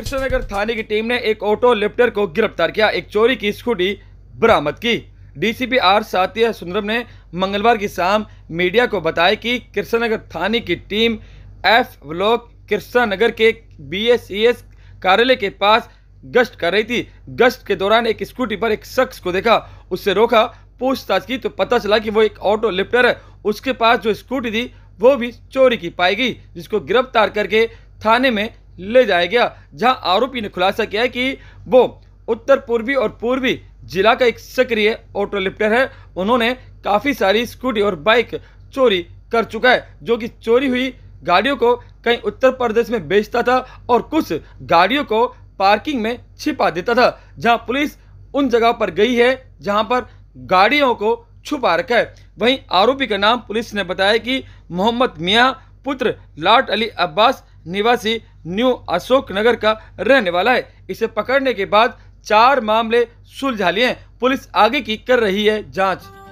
कृष्णनगर थाने की टीम ने एक ऑटो लिफ्टर को गिरफ्तार किया एक चोरी की स्कूटी बरामद की डीसीपी आर सातिया सुंदरम ने मंगलवार की शाम मीडिया को बताया कि कृष्णनगर थाने की टीम एफ ब्लॉक कृष्णनगर के बीएसईएस कार्यालय के पास गश्त कर रही थी गश्त के दौरान एक स्कूटी पर एक शख्स को देखा उससे रोका पूछताछ की तो पता चला कि वो एक ऑटो लिफ्टर है उसके पास जो स्कूटी थी वो भी चोरी की पाई गई जिसको गिरफ्तार करके थाने में ले जाया गया जहां आरोपी ने खुलासा किया कि वो उत्तर पूर्वी और पूर्वी जिला का एक सक्रिय ऑटो लिफ्टर है उन्होंने काफ़ी सारी स्कूटी और बाइक चोरी कर चुका है जो कि चोरी हुई गाड़ियों को कहीं उत्तर प्रदेश में बेचता था और कुछ गाड़ियों को पार्किंग में छिपा देता था जहां पुलिस उन जगह पर गई है जहां पर गाड़ियों को छुपा रखा है वहीं आरोपी का नाम पुलिस ने बताया कि मोहम्मद मियाँ पुत्र लाट अली अब्बास निवासी न्यू नगर का रहने वाला है इसे पकड़ने के बाद चार मामले सुलझा लिए पुलिस आगे की कर रही है जांच